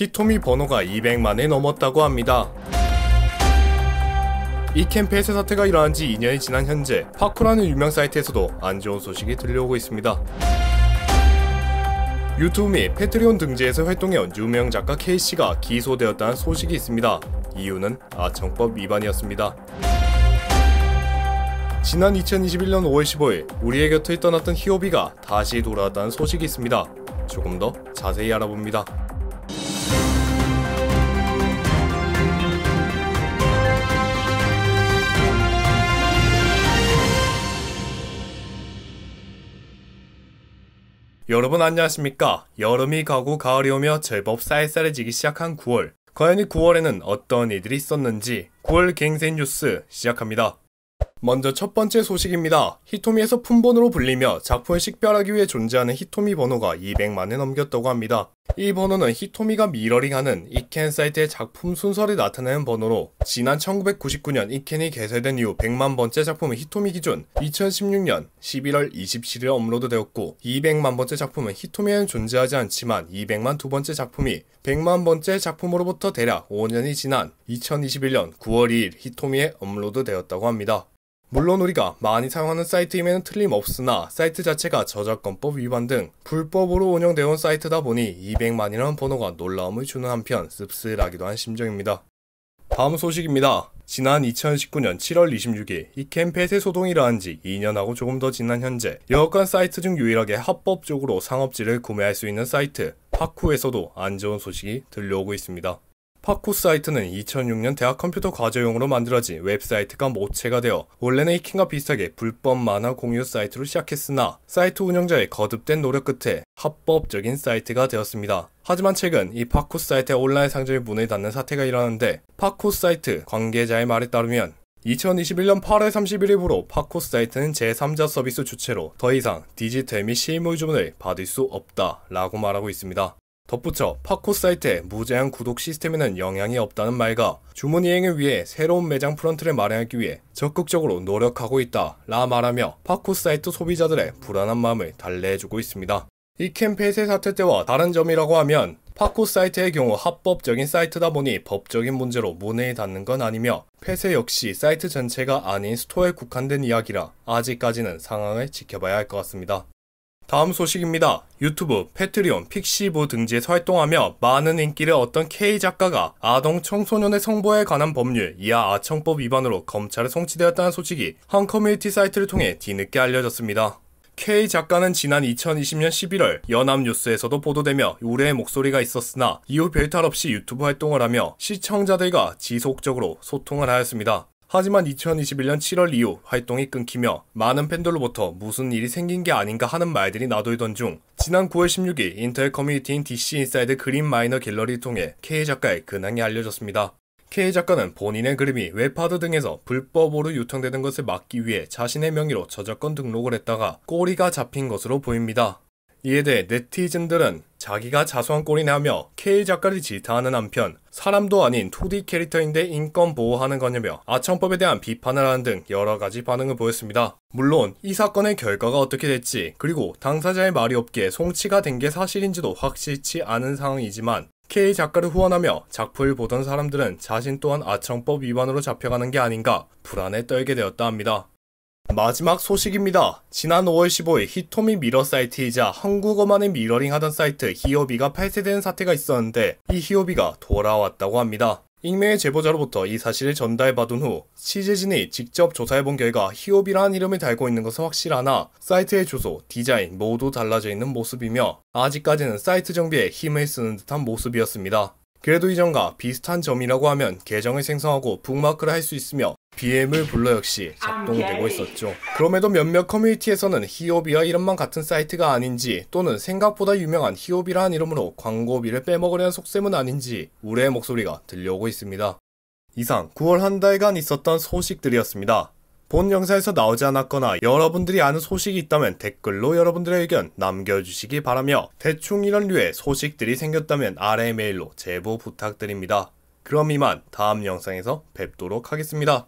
히토미 번호가 200만에 넘었다고 합니다. 이캠페에 사태가 일어난 지 2년이 지난 현재 파쿠라는 유명 사이트에서도 안 좋은 소식이 들려오고 있습니다. 유튜브 및 패트리온 등지에서 활동해온 유명 작가 K씨가 기소되었다는 소식이 있습니다. 이유는 아청법 위반이었습니다. 지난 2021년 5월 15일 우리의 곁을 떠났던 히오비가 다시 돌아왔다는 소식이 있습니다. 조금 더 자세히 알아봅니다. 여러분 안녕하십니까. 여름이 가고 가을이 오며 제법 쌀쌀해지기 시작한 9월. 과연 이 9월에는 어떤 이들이 있었는지 9월 갱생 뉴스 시작합니다. 먼저 첫 번째 소식입니다. 히토미에서 품번으로 불리며 작품을 식별하기 위해 존재하는 히토미 번호가 200만을 넘겼다고 합니다. 이 번호는 히토미가 미러링하는 이켄 사이트의 작품 순서를 나타내는 번호로 지난 1999년 이켄이 개설된 이후 100만 번째 작품은 히토미 기준 2016년 11월 27일 업로드되었고 200만 번째 작품은 히토미에는 존재하지 않지만 200만 두 번째 작품이 100만 번째 작품으로부터 대략 5년이 지난 2021년 9월 2일 히토미에 업로드되었다고 합니다. 물론 우리가 많이 사용하는 사이트임에는 틀림없으나 사이트 자체가 저작권법 위반 등 불법으로 운영되어 온 사이트다 보니 200만이라는 번호가 놀라움을 주는 한편 씁쓸하기도 한 심정입니다. 다음 소식입니다. 지난 2019년 7월 26일 이캠펫쇄 소동이라한 지 2년하고 조금 더 지난 현재 여건 사이트 중 유일하게 합법적으로 상업지를 구매할 수 있는 사이트 파쿠에서도 안 좋은 소식이 들려오고 있습니다. 파쿠 사이트는 2006년 대학 컴퓨터 과제용으로 만들어진 웹사이트가 모체가 되어 원래는 이킹과 비슷하게 불법 만화 공유 사이트로 시작했으나 사이트 운영자의 거듭된 노력 끝에 합법적인 사이트가 되었습니다. 하지만 최근 이 파쿠 사이트의 온라인 상점이 문을 닫는 사태가 일어났는데 파쿠 사이트 관계자의 말에 따르면 2021년 8월 31일 부로 파코 사이트는 제3자 서비스 주체로 더 이상 디지털 및 실물 주문을 받을 수 없다 라고 말하고 있습니다. 덧붙여 파코 사이트의 무제한 구독 시스템에는 영향이 없다는 말과 주문 이행을 위해 새로운 매장 프런트를 마련하기 위해 적극적으로 노력하고 있다 라 말하며 파코 사이트 소비자들의 불안한 마음을 달래해주고 있습니다. 이 캠페인의 사태 때와 다른 점이라고 하면 파코 사이트의 경우 합법적인 사이트다 보니 법적인 문제로 문에닿는건 아니며 폐쇄 역시 사이트 전체가 아닌 스토어에 국한된 이야기라 아직까지는 상황을 지켜봐야 할 것 같습니다. 다음 소식입니다. 유튜브, 패트리온, 픽시브 등지에서 활동하며 많은 인기를 얻던 K 작가가 아동 청소년의 성보에 관한 법률 이하 아청법 위반으로 검찰에 송치되었다는 소식이 한 커뮤니티 사이트를 통해 뒤늦게 알려졌습니다. K 작가는 지난 2020년 11월 연합뉴스에서도 보도되며 우려의 목소리가 있었으나 이후 별탈 없이 유튜브 활동을 하며 시청자들과 지속적으로 소통을 하였습니다. 하지만 2021년 7월 이후 활동이 끊기며 많은 팬들로부터 무슨 일이 생긴 게 아닌가 하는 말들이 나돌던 중 지난 9월 16일 인터넷 커뮤니티인 DC 인사이드 그림 마이너 갤러리 를 통해 K 작가의 근황이 알려졌습니다. K 작가는 본인의 그림이 웹하드 등에서 불법으로 유통되는 것을 막기 위해 자신의 명의로 저작권 등록을 했다가 꼬리가 잡힌 것으로 보입니다. 이에 대해 네티즌들은 자기가 자수한 꼴이냐며 K 작가를 질타하는 한편 사람도 아닌 2D 캐릭터인데 인권 보호하는 거냐며 아청법에 대한 비판을 하는 등 여러 가지 반응을 보였습니다. 물론 이 사건의 결과가 어떻게 됐지 그리고 당사자의 말이 없기에 송치가 된 게 사실인지도 확실치 않은 상황이지만 K 작가를 후원하며 작품을 보던 사람들은 자신 또한 아청법 위반으로 잡혀가는 게 아닌가 불안에 떨게 되었다 합니다. 마지막 소식입니다. 지난 5월 15일 히토미 미러 사이트이자 한국어만의 미러링 하던 사이트 히오비가 폐쇄된 사태가 있었는데 이 히오비가 돌아왔다고 합니다. 익명의 제보자로부터 이 사실을 전달받은 후 취재진이 직접 조사해본 결과 히오비라는 이름을 달고 있는 것은 확실하나 사이트의 주소, 디자인 모두 달라져 있는 모습이며 아직까지는 사이트 정비에 힘을 쓰는 듯한 모습이었습니다. 그래도 이전과 비슷한 점이라고 하면 계정을 생성하고 북마크를 할 수 있으며 BM을 불러 역시 아, 작동되고 있었죠. 그럼에도 몇몇 커뮤니티에서는 히오비와 이름만 같은 사이트가 아닌지 또는 생각보다 유명한 히오비라는 이름으로 광고비를 빼먹으려는 속셈은 아닌지 우려의 목소리가 들려오고 있습니다. 이상 9월 한 달간 있었던 소식들이었습니다. 본 영상에서 나오지 않았거나 여러분들이 아는 소식이 있다면 댓글로 여러분들의 의견 남겨주시기 바라며 대충 이런 류의 소식들이 생겼다면 아래 메일로 제보 부탁드립니다. 그럼 이만 다음 영상에서 뵙도록 하겠습니다.